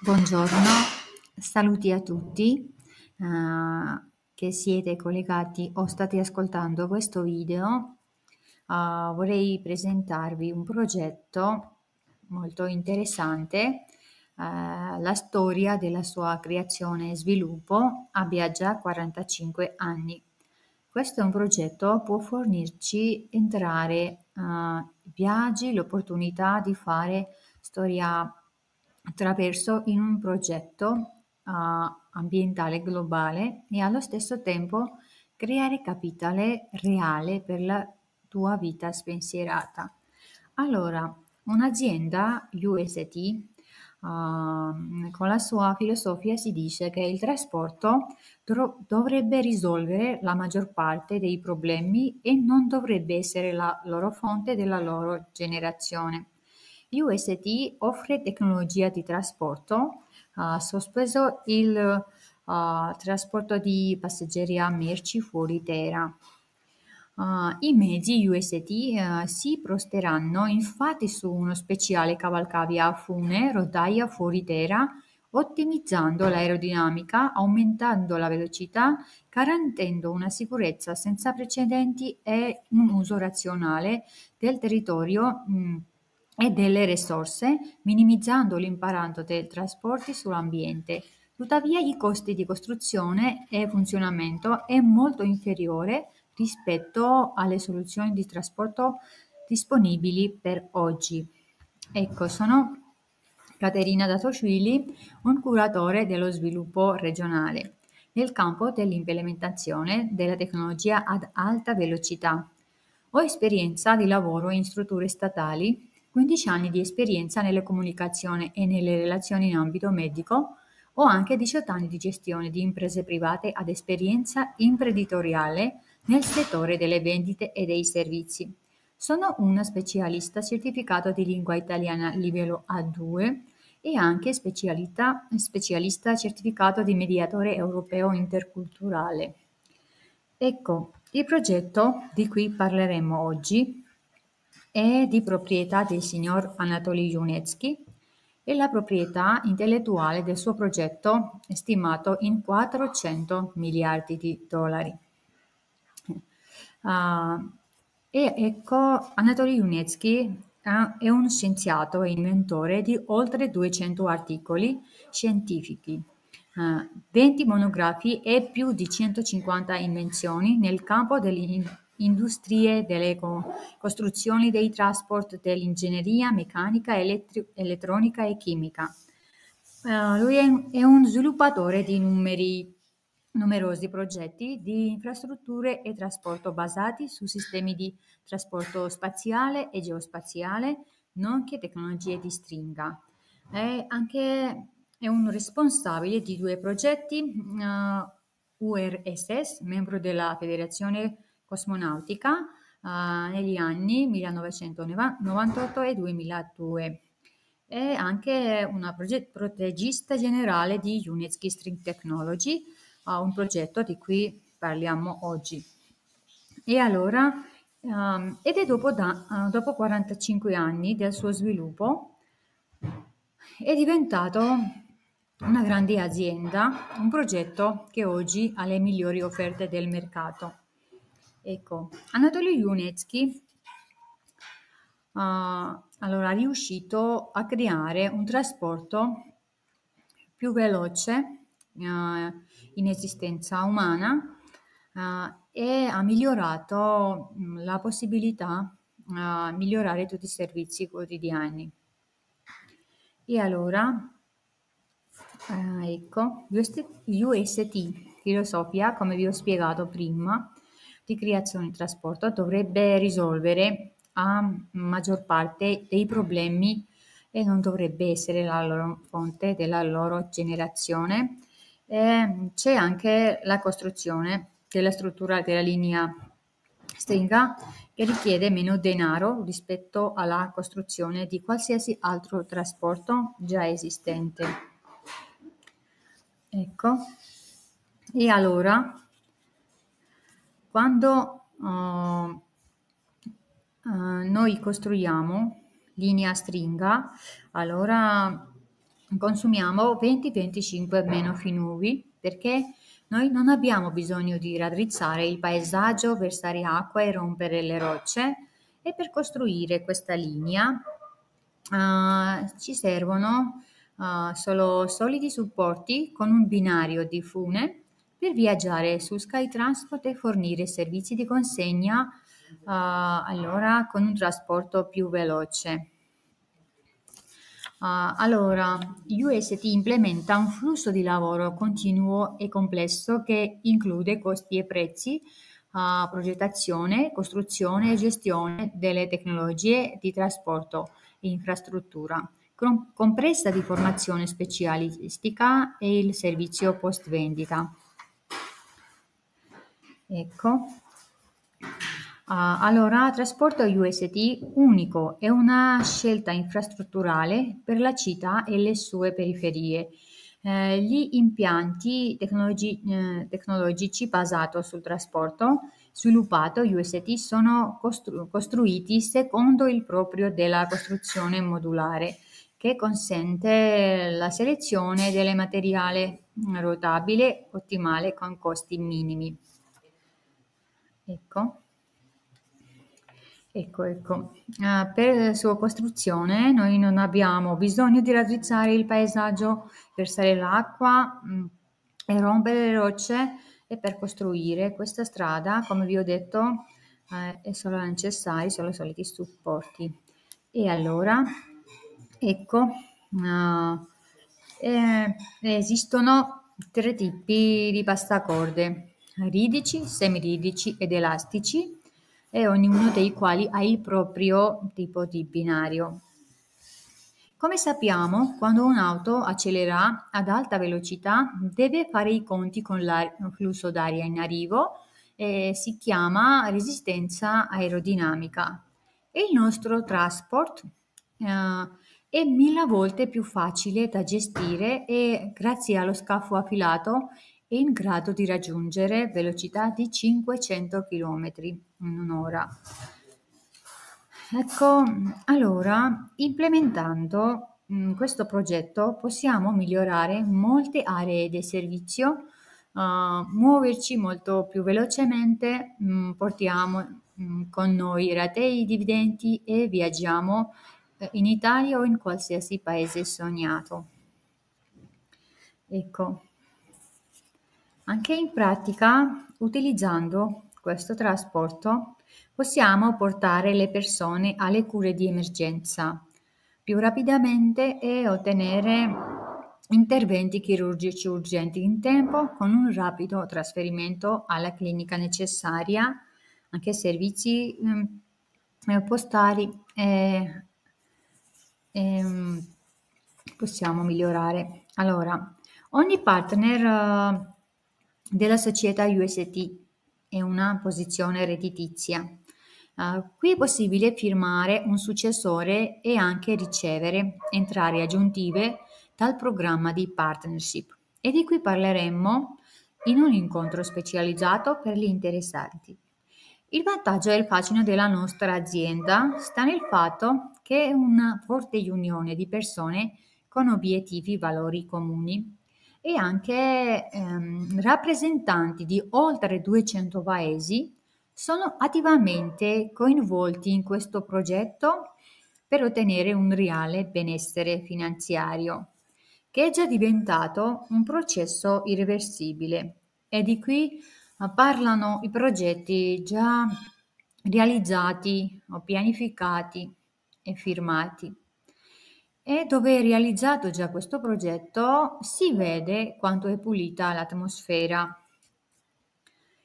Buongiorno, saluti a tutti uh, che siete collegati o state ascoltando questo video. Uh, vorrei presentarvi un progetto molto interessante, uh, la storia della sua creazione e sviluppo abbia già 45 anni. Questo è un progetto può fornirci entrare viaggi, l'opportunità di fare storia traverso in un progetto uh, ambientale globale e allo stesso tempo creare capitale reale per la tua vita spensierata. Allora, un'azienda UST uh, ah, con la sua filosofia si dice che il trasporto dro- dovrebbe risolvere la maggior parte dei problemi e non dovrebbe essere la loro fonte della loro generazione. UST offre tecnologia di trasporto, uh, sospeso il uh, trasporto di passeggeri a merci fuori terra. Uh, I mezzi UST eh, si prosteranno infatti su uno speciale cavalcavia a fune rotaia fuori terra ottimizzando l'aerodinamica, aumentando la velocità, garantendo una sicurezza senza precedenti e un uso razionale del territorio mh, mm, e delle risorse, minimizzando l'impatto dei trasporti sull'ambiente. Tuttavia i costi di costruzione e funzionamento è molto inferiore rispetto alle soluzioni di trasporto disponibili per oggi. Ecco, sono Caterina Datosciuli, un curatore dello sviluppo regionale nel campo dell'implementazione della tecnologia ad alta velocità. Ho esperienza di lavoro in strutture statali 15 anni di esperienza nelle comunicazioni e nelle relazioni in ambito medico o anche 18 anni di gestione di imprese private ad esperienza imprenditoriale nel settore delle vendite e dei servizi. Sono una specialista certificato di lingua italiana livello A2 e anche specialista certificato di mediatore europeo interculturale. Ecco, il progetto di cui parleremo oggi è di proprietà del signor Anatoly Junetsky e la proprietà intellettuale del suo progetto è stimato in 400 miliardi di dollari. Uh, e ecco, Anatoly Junetsky ah, è un scienziato e inventore di oltre 200 articoli scientifici, 20 ah, monografi e più di 150 invenzioni nel campo dell'in- industrie delle costruzioni, dei trasporti, dell'ingegneria, meccanica, elettri- elettronica e chimica. Uh, lui è, è, un sviluppatore di numeri, numerosi progetti di infrastrutture e trasporto basati su sistemi di trasporto spaziale e geospaziale, nonché tecnologie di stringa. È anche è un responsabile di due progetti uh, eh, URSS, membro della Federazione cosmonautica uh, negli anni 1998 e 2002. È anche una proget- protegista generale di UNESCO String Technology, uh, un progetto di cui parliamo oggi. E allora, um, ed è dopo, da, uh, dopo 45 anni del suo sviluppo, è diventato una grande azienda, un progetto che oggi ha le migliori offerte del mercato. Ecco, Anatoly Junetsky uh, eh, allora, è riuscito a creare un trasporto più veloce uh, in esistenza umana uh, e ha migliorato mm, la possibilità a migliorare tutti i servizi quotidiani. E allora, eh, ecco, UST, filosofia, come vi ho spiegato prima, di creazione e trasporto dovrebbe risolvere a maggior parte dei problemi e non dovrebbe essere la loro fonte della loro generazione. E c'è anche la costruzione della struttura della linea stringa che richiede meno denaro rispetto alla costruzione di qualsiasi altro trasporto già esistente. Ecco, e allora quando uh, Uh, noi costruiamo linea stringa, allora consumiamo 20-25 meno finuvi perché noi non abbiamo bisogno di raddrizzare il paesaggio, versare acqua e rompere le rocce e per costruire questa linea uh, ci servono uh, solo solidi supporti con un binario di fune per viaggiare su SkyTransport e fornire servizi di consegna eh, allora con un trasporto più veloce. Uh, allora, UST implementa un flusso di lavoro continuo e complesso che include costi e prezzi, uh, progettazione, costruzione e gestione delle tecnologie di trasporto e infrastruttura, compresa di formazione specialistica e il servizio post vendita. Ecco. Uh, allora, trasporto UST unico è una scelta infrastrutturale per la città e le sue periferie. Eh, gli impianti tecnologi- eh, tecnologici basati sul trasporto sviluppato UST sono costru- costruiti secondo il proprio della costruzione modulare che consente la selezione del materiale mm, rotabile ottimale con costi minimi. Ecco. Ecco, ecco. Uh, per sua costruzione noi non abbiamo bisogno di raddrizzare il paesaggio, versare l'acqua mh, mm, e rompere le rocce e per costruire questa strada, come vi ho detto, uh, è solo necessario solo i soliti supporti. E allora, ecco, uh, eh, esistono tre tipi di pastacorde ridici, semiridici ed elastici e ognuno dei quali ha il proprio tipo di binario. Come sappiamo, quando un'auto accelera ad alta velocità deve fare i conti con il flusso d'aria in arrivo e si chiama resistenza aerodinamica. E il nostro transport eh, è mille volte più facile da gestire e grazie allo scafo affilato in grado di raggiungere velocità di 500 km in un'ora. Ecco, allora, implementando mh, mm, questo progetto possiamo migliorare molte aree del servizio, uh, muoverci molto più velocemente, mh, mm, portiamo mh, mm, con noi ratei dividendi e viaggiamo eh, in Italia o in qualsiasi paese sognato. Ecco. Anche in pratica, utilizzando questo trasporto, possiamo portare le persone alle cure di emergenza più rapidamente e ottenere interventi chirurgici urgenti in tempo con un rapido trasferimento alla clinica necessaria, anche servizi ehm, eh, postali eh, eh, possiamo migliorare. Allora, ogni partner eh, della società UST e una posizione redditizia. Uh, qui è possibile firmare un successore e anche ricevere entrate aggiuntive dal programma di partnership e di cui parleremo in un incontro specializzato per gli interessati. Il vantaggio e il fascino della nostra azienda sta nel fatto che è una forte unione di persone con obiettivi e valori comuni e anche ehm, rappresentanti di oltre 200 paesi sono attivamente coinvolti in questo progetto per ottenere un reale benessere finanziario, che è già diventato un processo irreversibile. E di qui ah, parlano i progetti già realizzati o pianificati e firmati. E dove è realizzato già questo progetto si vede quanto è pulita l'atmosfera.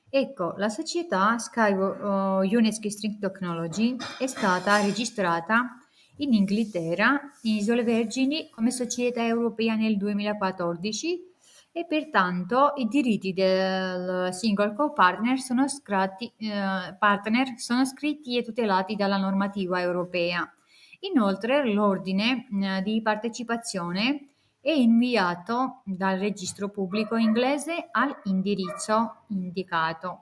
Ecco, la società Sky oh, UNESCO String Technology è stata registrata in Inghilterra, in Isole Vergini, come società europea nel 2014 e pertanto i diritti del single co-partner sono, eh, sono scritti e tutelati dalla normativa europea. Inoltre l'ordine eh, di partecipazione è inviato dal registro pubblico inglese all'indirizzo indicato.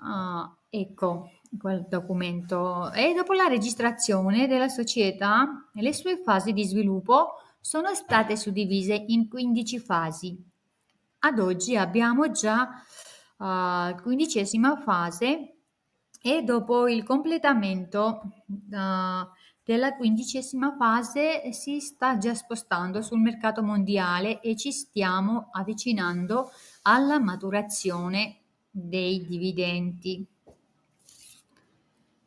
Uh, ecco quel documento. E dopo la registrazione della società, le sue fasi di sviluppo sono state suddivise in 15 fasi. Ad oggi abbiamo già la uh, quindicesima fase e dopo il completamento uh, della quindicesima fase eh, si sta già spostando sul mercato mondiale e ci stiamo avvicinando alla maturazione dei dividendi.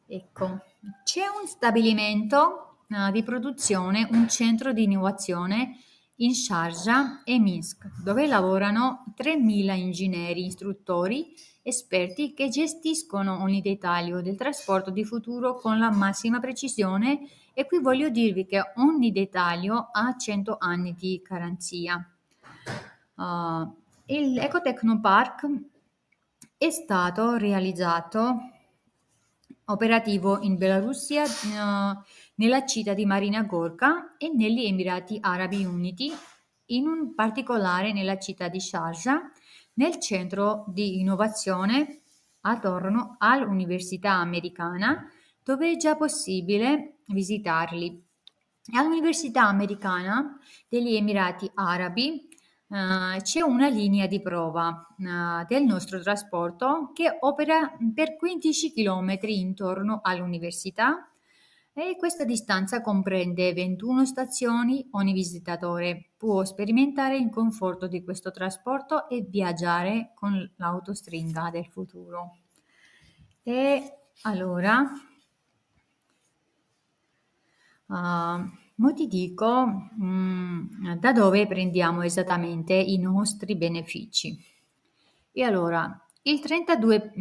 Ecco, c'è un stabilimento uh, di produzione, un centro di innovazione in Sharjah e Minsk, dove lavorano 3.000 ingegneri istruttori esperti che gestiscono ogni dettaglio del trasporto di futuro con la massima precisione e qui voglio dirvi che ogni dettaglio ha 100 anni di garanzia. Uh, il è stato realizzato operativo in Bielorussia, eh, nella città di Marina Gorka e negli Emirati Arabi Uniti, in un particolare nella città di Sharjah nel centro di innovazione attorno all'Università Americana, dove è già possibile visitarli. All'Università Americana degli Emirati Arabi eh, c'è una linea di prova eh, del nostro trasporto che opera per 15 km intorno all'università e questa distanza comprende 21 stazioni, ogni visitatore può sperimentare il conforto di questo trasporto e viaggiare con l'autostringa del futuro. E allora, uh, mo ti dico mh, mm, da dove prendiamo esattamente i nostri benefici. E allora, il 32%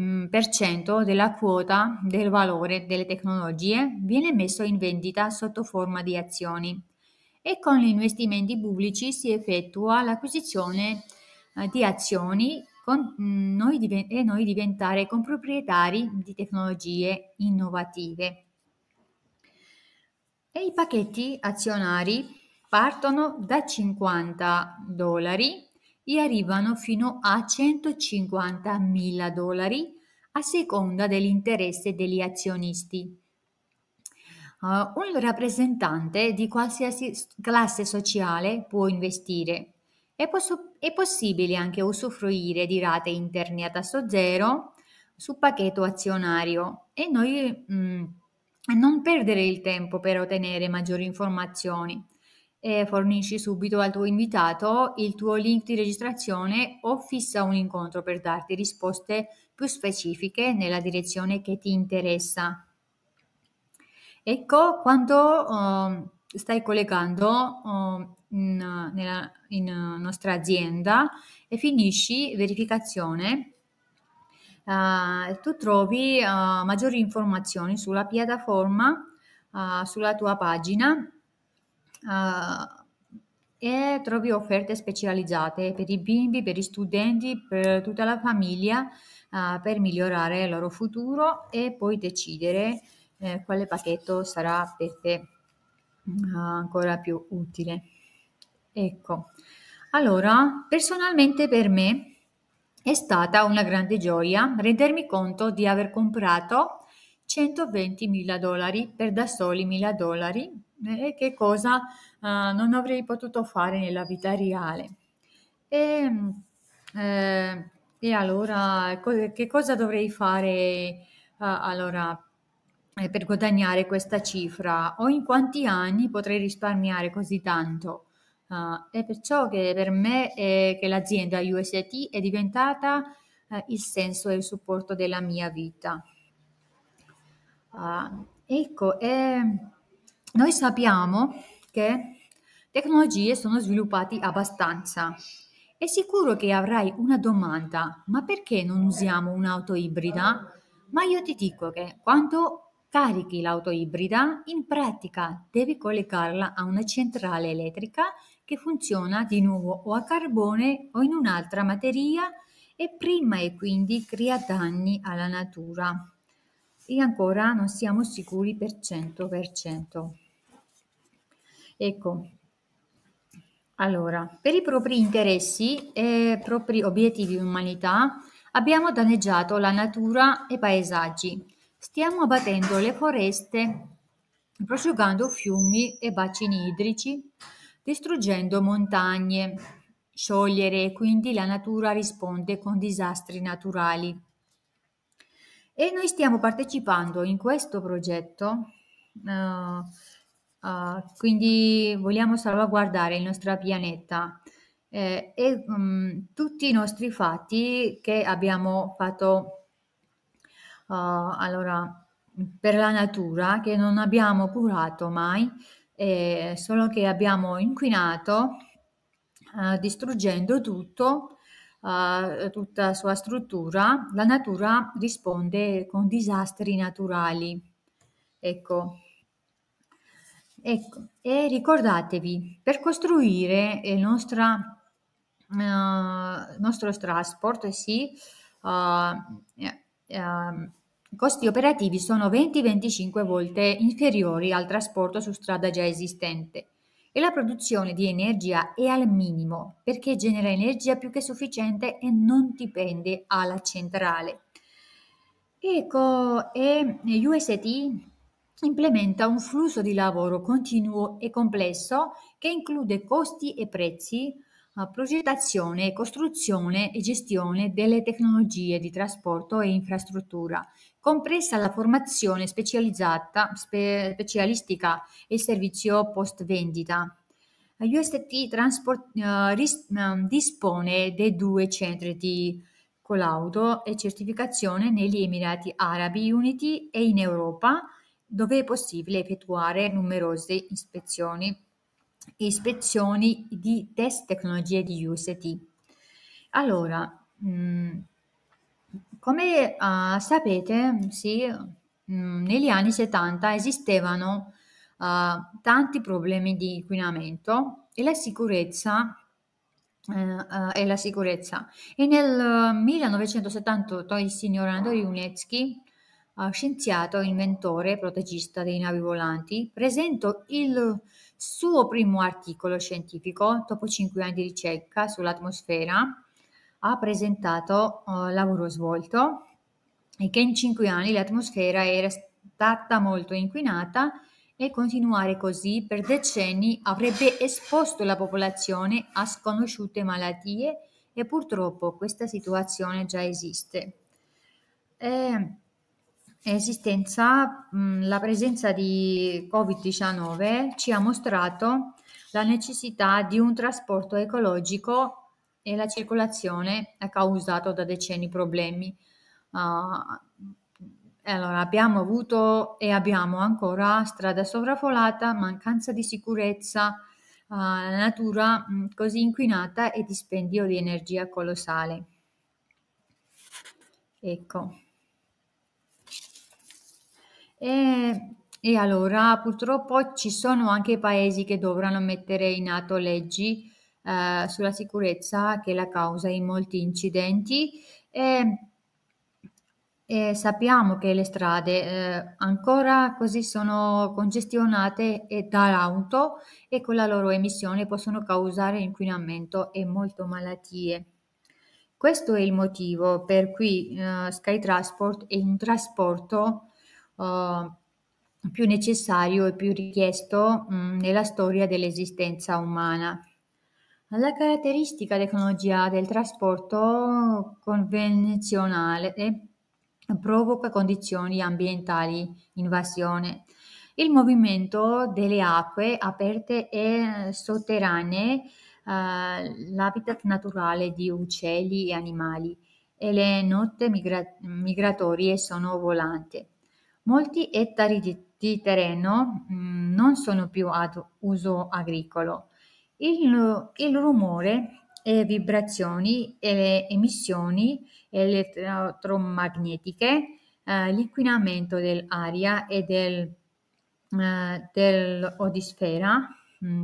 mm, della quota del valore delle tecnologie viene messo in vendita sotto forma di azioni e con gli investimenti pubblici si effettua l'acquisizione eh, di azioni con, mm, noi e noi diventare comproprietari di tecnologie innovative. E I pacchetti azionari partono da 50 dollari e arrivano fino a 150.000 dollari a seconda dell'interesse degli azionisti. Uh, un rappresentante di qualsiasi classe sociale può investire. È, posso- è possibile anche usufruire di rate interne a tasso zero su pacchetto azionario e noi mh, mm, non perdere il tempo per ottenere maggiori informazioni e fornisci subito al tuo invitato il tuo link di registrazione o fissa un incontro per darti risposte più specifiche nella direzione che ti interessa. Ecco quando um, ehm, stai collegando um, in, nella in nostra azienda e finisci verificazione. Uh, tu trovi uh, maggiori informazioni sulla piattaforma, uh, sulla tua pagina Uh, e trovi offerte specializzate per i bimbi, per gli studenti, per tutta la famiglia uh, per migliorare il loro futuro e poi decidere eh, quale pacchetto sarà per te uh, ancora più utile. Ecco, allora personalmente per me è stata una grande gioia rendermi conto di aver comprato 120.000 dollari per da soli 1.000 dollari e che cosa uh, non avrei potuto fare nella vita reale. E, eh, e allora co- che cosa dovrei fare uh, allora, eh, per guadagnare questa cifra o in quanti anni potrei risparmiare così tanto? Uh, è perciò che per me eh, che l'azienda UST è diventata il senso e il supporto della mia vita. Ah, ecco, e noi sappiamo che tecnologie sono sviluppate abbastanza. È sicuro che avrai una domanda, ma perché non usiamo un'auto ibrida? Ma io ti dico che quando carichi l'auto ibrida, in pratica devi collegarla a una centrale elettrica che funziona di nuovo o a carbone o in un'altra materia e prima e quindi crea danni alla natura e ancora non siamo sicuri per 100%. Ecco, allora, per i propri interessi e propri obiettivi di umanità abbiamo danneggiato la natura e i paesaggi, stiamo abbattendo le foreste, prosciugando fiumi e bacini idrici, distruggendo montagne, sciogliere, quindi la natura risponde con disastri naturali. E noi stiamo partecipando in questo progetto, uh, uh, quindi vogliamo salvaguardare il nostro pianeta eh, e um, tutti i nostri fatti che abbiamo fatto uh, allora, per la natura, che non abbiamo curato mai, eh, solo che abbiamo inquinato eh, distruggendo tutto uh, tutta la sua struttura, la natura risponde con disastri naturali. Ecco. Ecco, e ricordatevi, per costruire eh, eh, il nostro, uh, nostro trasporto, sì, uh, uh, costi operativi sono 20-25 volte inferiori al trasporto su strada già esistente e la produzione di energia è al minimo perché genera energia più che sufficiente e non dipende dalla centrale. Ecco, e UST implementa un flusso di lavoro continuo e complesso che include costi e prezzi, eh, progettazione, costruzione e gestione delle tecnologie di trasporto e infrastruttura, compresa la formazione specializzata, spe, specialistica e servizio post vendita. UST Transport uh, ris, uh, dispone dei due centri di collaudo e certificazione negli Emirati Arabi Uniti e in Europa, dove è possibile effettuare numerose ispezioni ispezioni di test tecnologie di UST. Allora, mh, mm, come uh, sapete, sì, mh, mm, negli anni 70 esistevano uh, tanti problemi di inquinamento e la sicurezza. Uh, e la sicurezza. E nel 1978 il signor Andrei Unetsky, scienziato, inventore, protegista dei navi volanti, presentò il suo primo articolo scientifico dopo cinque anni di ricerca sull'atmosfera ha presentato eh, lavoro svolto e che in cinque anni l'atmosfera era stata molto inquinata e continuare così per decenni avrebbe esposto la popolazione a sconosciute malattie e purtroppo questa situazione già esiste. E, esistenza, mm, la presenza di Covid-19 ci ha mostrato la necessità di un trasporto ecologico e la circolazione ha causato da decenni problemi. Uh, allora, abbiamo avuto e abbiamo ancora strada sovraffollata, mancanza di sicurezza, uh, natura mh, mm, così inquinata e dispendio di energia colossale. Ecco. E, e allora purtroppo ci sono anche paesi che dovranno mettere in atto leggi eh, sulla sicurezza che è la causa in molti incidenti e, e sappiamo che le strade eh, ancora così sono congestionate dall'auto e con la loro emissione possono causare inquinamento e molte malattie. Questo è il motivo per cui uh, Sky Transport è un trasporto uh, più necessario e più richiesto mh, mm, nella storia dell'esistenza umana. Alla caratteristica tecnologia del trasporto convenzionale eh, provoca condizioni ambientali, invasione, il movimento delle acque aperte e sotterranee, eh, l'habitat naturale di uccelli e animali e le notte migra- migratorie sono volanti. Molti ettari di, di terreno mh, mm, non sono più ad uso agricolo il, il rumore, le vibrazioni e le emissioni elettromagnetiche, eh, l'inquinamento dell'aria e del, eh, dell'odisfera mm,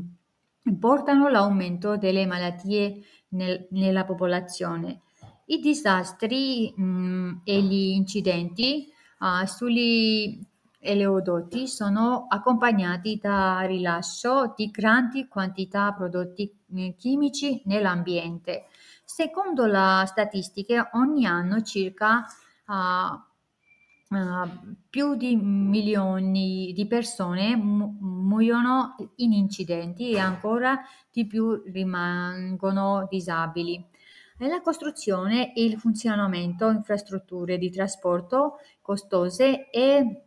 portano all'aumento delle malattie nel, nella popolazione. I disastri mh, mm, e gli incidenti uh, sugli e le odori sono accompagnati da rilascio di grandi quantità di prodotti eh, chimici nell'ambiente. Secondo le statistiche, ogni anno circa uh, uh, più di milioni di persone mu- muoiono in incidenti e ancora di più rimangono disabili. La costruzione e il funzionamento di infrastrutture di trasporto costose e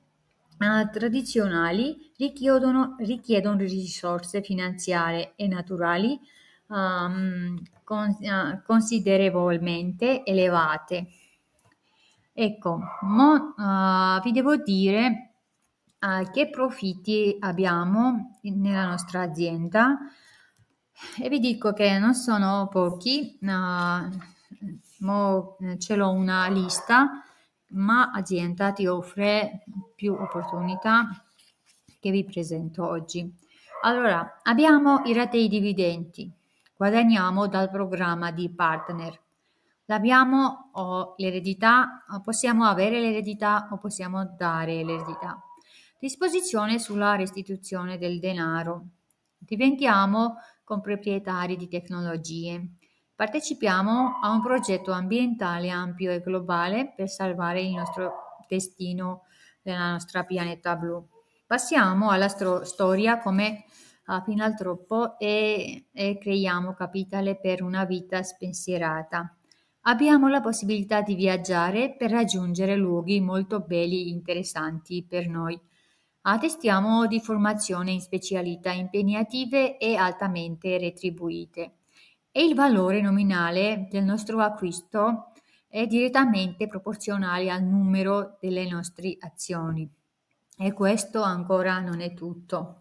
tradizionali richiedono, richiedono risorse finanziarie e naturali um, con, uh, considerevolmente elevate. Ecco, mo, uh, vi devo dire uh, che profitti abbiamo nella nostra azienda e vi dico che non sono pochi, mo, ce l'ho una lista, ma azienda ti offre più opportunità che vi presento oggi. Allora, abbiamo i ratei dividendi, guadagniamo dal programma di partner. L'abbiamo o l'eredità, possiamo avere l'eredità o possiamo dare l'eredità. Disposizione sulla restituzione del denaro. Diventiamo comproprietari di tecnologie. Partecipiamo a un progetto ambientale ampio e globale per salvare il nostro destino della nostra pianeta blu. Passiamo alla stro- storia come uh, ah, fino al troppo e, e creiamo capitale per una vita spensierata. Abbiamo la possibilità di viaggiare per raggiungere luoghi molto belli e interessanti per noi. Attestiamo di formazione in specialità impegnative e altamente retribuite. E il valore nominale del nostro acquisto è direttamente proporzionale al numero delle nostre azioni. E questo ancora non è tutto.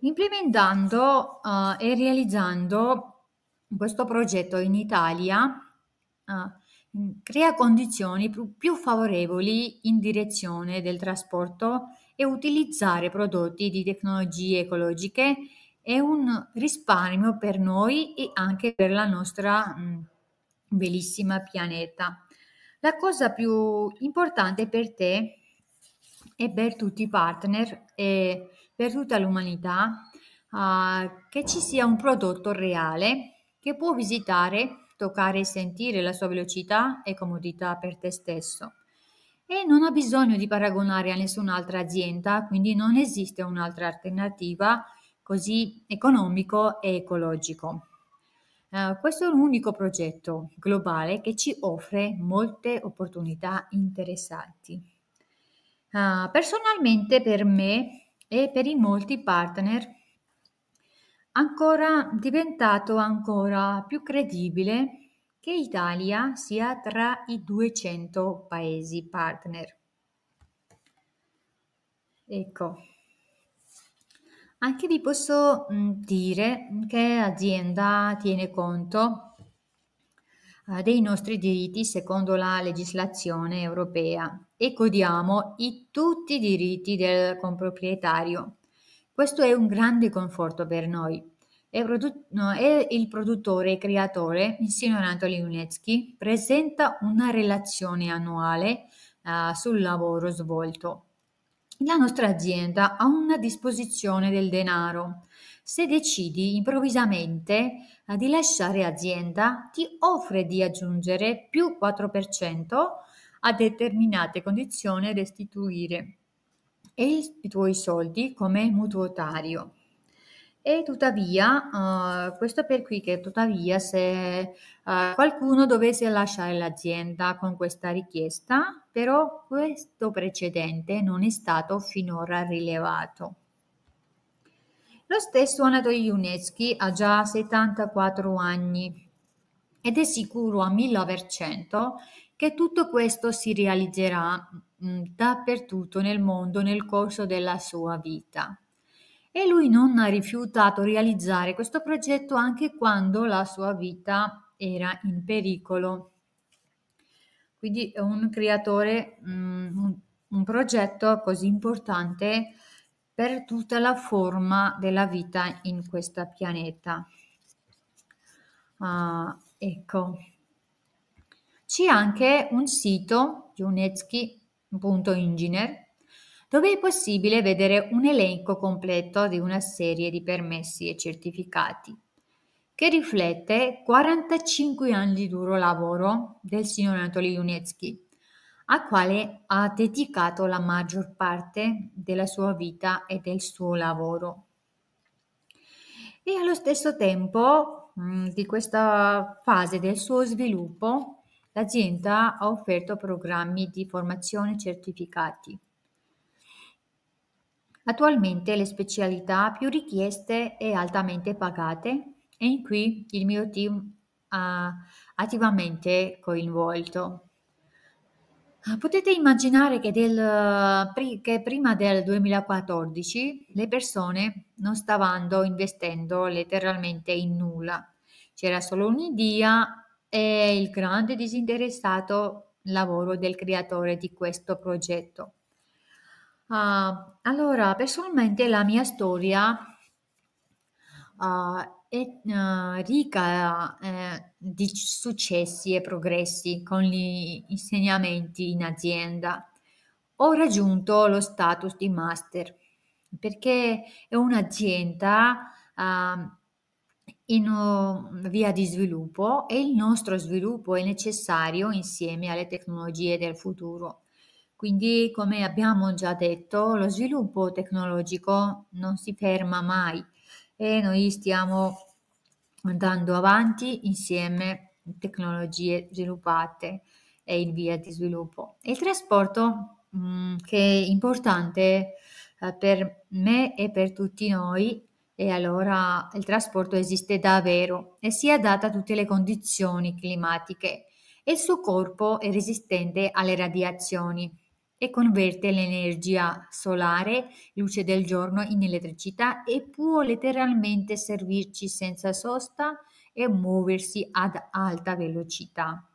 Implementando uh, e realizzando questo progetto in Italia, uh, crea condizioni più, più favorevoli in direzione del trasporto e utilizzare prodotti di tecnologie ecologiche è un risparmio per noi e anche per la nostra mh, bellissima pianeta. La cosa più importante per te e per tutti i partner e per tutta l'umanità uh, che ci sia un prodotto reale che può visitare, toccare e sentire la sua velocità e comodità per te stesso. E non ha bisogno di paragonare a nessun'altra azienda, quindi non esiste un'altra alternativa così economico e ecologico. Eh, questo è un unico progetto globale che ci offre molte opportunità interessanti. Uh, personalmente per me e per i molti partner ancora diventato ancora più credibile che Italia sia tra i 200 paesi partner. Ecco, anche ti posso mm, dire che l'azienda tiene conto eh, dei nostri diritti secondo la legislazione europea e codiamo i, tutti i diritti del comproprietario. Questo è un grande conforto per noi. E, il produttore e creatore, Insignorando Liunetsky, presenta una relazione annuale eh, sul lavoro svolto la nostra azienda ha una disposizione del denaro. Se decidi improvvisamente eh, di lasciare azienda, ti offre di aggiungere più 4% a determinate condizioni e restituire e i tuoi soldi come mutuotario. E tuttavia, uh, questo per qui che tuttavia se uh, qualcuno dovesse lasciare l'azienda con questa richiesta, però questo precedente non è stato finora rilevato. Lo stesso Anatoly Yunetsky ha già 74 anni ed è sicuro al 1000% che tutto questo si realizzerà mh, mm, dappertutto nel mondo nel corso della sua vita. E lui non ha rifiutato realizzare questo progetto anche quando la sua vita era in pericolo quindi un creatore, mm, un, un progetto così importante per tutta la forma della vita in questo pianeta. Uh, ecco, c'è anche un sito, junetsky.engineer, dove è possibile vedere un elenco completo di una serie di permessi e certificati che riflette 45 anni di duro lavoro del signor Anatoly Junetsky, al quale ha dedicato la maggior parte della sua vita e del suo lavoro. E allo stesso tempo mh, mm, di questa fase del suo sviluppo, l'azienda ha offerto programmi di formazione certificati. Attualmente le specialità più richieste e altamente pagate e in cui il mio team ha attivamente coinvolto. Ah, potete immaginare che, del, che, prima del 2014 le persone non stavano investendo letteralmente in nulla, c'era solo un'idea e il grande disinteressato lavoro del creatore di questo progetto. Uh, allora, personalmente la mia storia uh, eh, è uh, eh, ricca uh, eh, di successi e progressi con gli insegnamenti in azienda. Ho raggiunto lo status di master perché è un'azienda ehm, in via di sviluppo e il nostro sviluppo è necessario insieme alle tecnologie del futuro. Quindi, come abbiamo già detto, lo sviluppo tecnologico non si ferma mai e noi stiamo andando avanti insieme tecnologie sviluppate e in via di sviluppo. Il trasporto mh, mm, che è importante eh, per me e per tutti noi e allora il trasporto esiste davvero e si adatta a tutte le condizioni climatiche. Il suo corpo è resistente alle radiazioni e converte l'energia solare, luce del giorno, in elettricità e può letteralmente servirci senza sosta e muoversi ad alta velocità.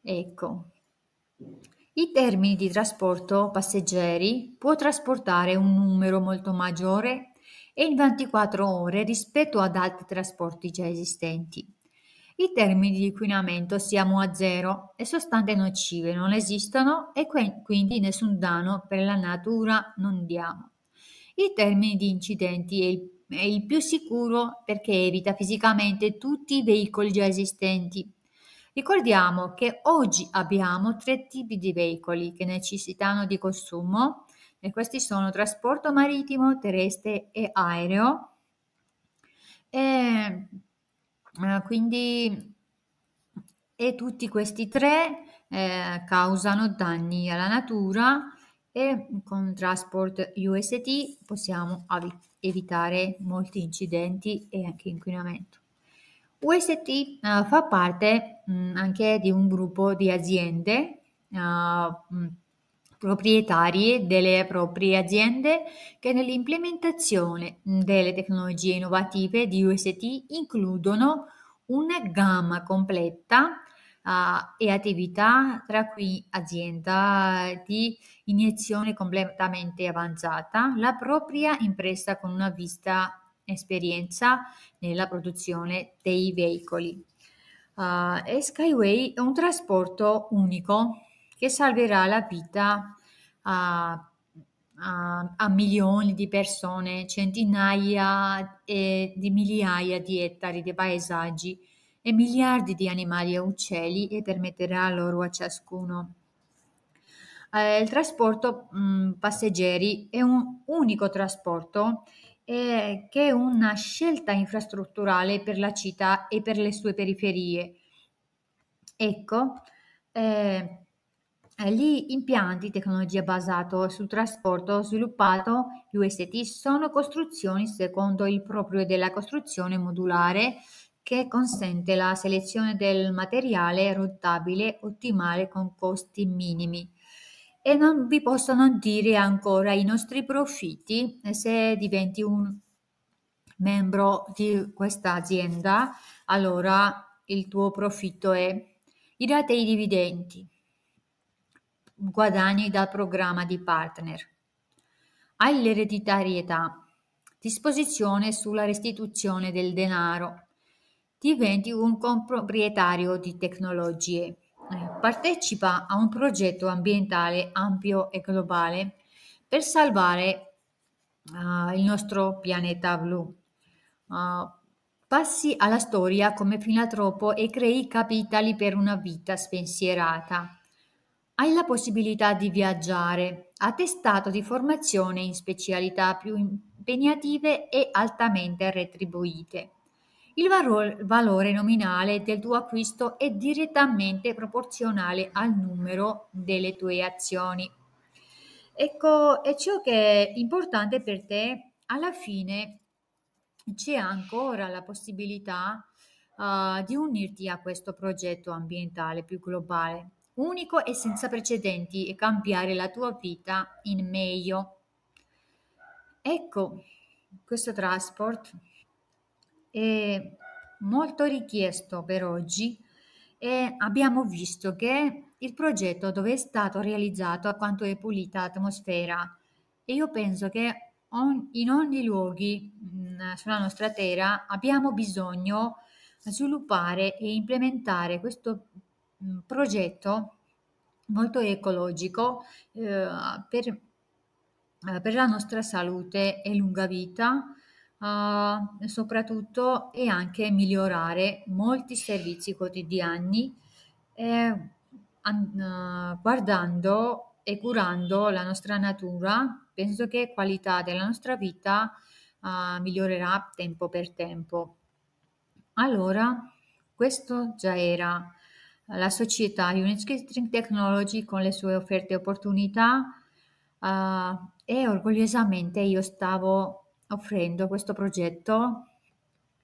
Ecco. I termini di trasporto passeggeri può trasportare un numero molto maggiore e in 24 ore rispetto ad altri trasporti già esistenti. I termini di inquinamento siamo a zero, e sostanze nocive non esistono e quindi nessun danno per la natura non diamo. I termini di incidenti è il è il più sicuro perché evita fisicamente tutti i veicoli già esistenti. Ricordiamo che oggi abbiamo tre tipi di veicoli che necessitano di consumo e questi sono trasporto marittimo, terrestre e aereo. E ehm, Ah, quindi e tutti questi tre, ehm, causano danni alla natura e con Transport UST possiamo avi- evitare molti incidenti e anche inquinamento. UST eh, fa parte mh, mm, anche di un gruppo di aziende eh, mm, proprietari delle proprie aziende che nell'implementazione delle tecnologie innovative di UST includono una gamma completa uh, e attività tra cui azienda di iniezione completamente avanzata, la propria impresa con una vista esperienza nella produzione dei veicoli. Uh, e Skyway è un trasporto unico che salverà la vita a, a, a milioni di persone, centinaia e di migliaia di ettari di paesaggi e miliardi di animali e uccelli e permetterà loro a ciascuno eh, il trasporto mh, mm, passeggeri è un unico trasporto eh, che è una scelta infrastrutturale per la città e per le sue periferie. Ecco, eh, eh, gli impianti tecnologia basato sul trasporto sviluppato UST sono costruzioni secondo il proprio della costruzione modulare che consente la selezione del materiale rotabile ottimale con costi minimi. E non vi possono dire ancora i nostri profitti eh, se diventi un membro di questa azienda, allora il tuo profitto è i ratei dividendi guadagni dal programma di partner. Hai l'ereditarietà, Disposizione sulla restituzione del denaro. Diventi un comproprietario di tecnologie. Eh, partecipa a un progetto ambientale ampio e globale per salvare uh, il nostro pianeta blu. Uh, passi alla storia come filantropo e crei capitali per una vita spensierata hai la possibilità di viaggiare, attestato di formazione in specialità più impegnative e altamente retribuite. Il valore nominale del tuo acquisto è direttamente proporzionale al numero delle tue azioni. Ecco, è ciò che è importante per te. Alla fine c'è ancora la possibilità eh, di unirti a questo progetto ambientale più globale unico e senza precedenti e cambiare la tua vita in meglio. Ecco, questo transport è molto richiesto per oggi e abbiamo visto che il progetto dove è stato realizzato quanto è pulita l'atmosfera e io penso che on, in ogni luoghi mh, mm, sulla nostra terra abbiamo bisogno di sviluppare e implementare questo progetto molto ecologico, uhm, per uhm, per la nostra salute e lunga vita, uhm, soprattutto e anche migliorare molti servizi quotidiani, ehm, an guardando e curando la nostra natura, penso che la qualità della nostra vita, uhm, migliorerà tempo per tempo. Allora, questo già era la società Unit Catering Technology con le sue offerte e opportunità uh, e orgogliosamente io stavo offrendo questo progetto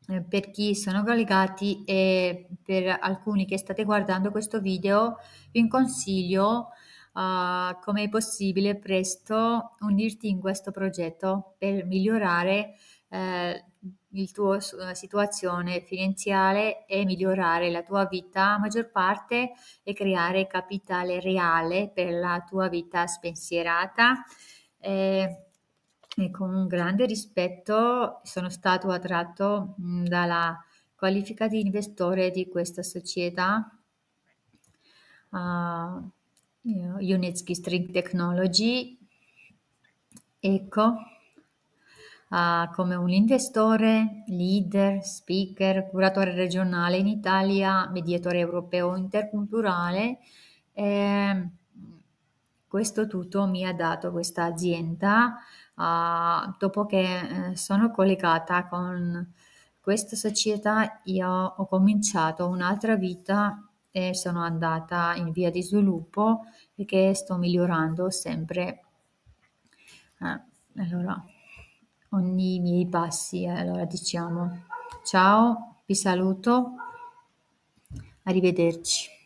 eh, per chi sono collegati e per alcuni che state guardando questo video vi consiglio uh, come è possibile presto unirti in questo progetto per migliorare eh, il tuo eh, situazione finanziaria e migliorare la tua vita a maggior parte e creare capitale reale per la tua vita spensierata. E, eh, e con grande rispetto sono stato attratto mm, dalla qualifica di investitore di questa società. Uh, eh, Unitsky String Technology. Ecco uh, come un investore, leader, speaker, curatore regionale in Italia, mediatore europeo interculturale. Eh, questo tutto mi ha dato questa azienda uh, dopo che eh, sono collegata con questa società io ho cominciato un'altra vita e sono andata in via di sviluppo perché sto migliorando sempre. Ah, allora ogni miei passi. Eh, allora diciamo ciao, vi saluto, arrivederci.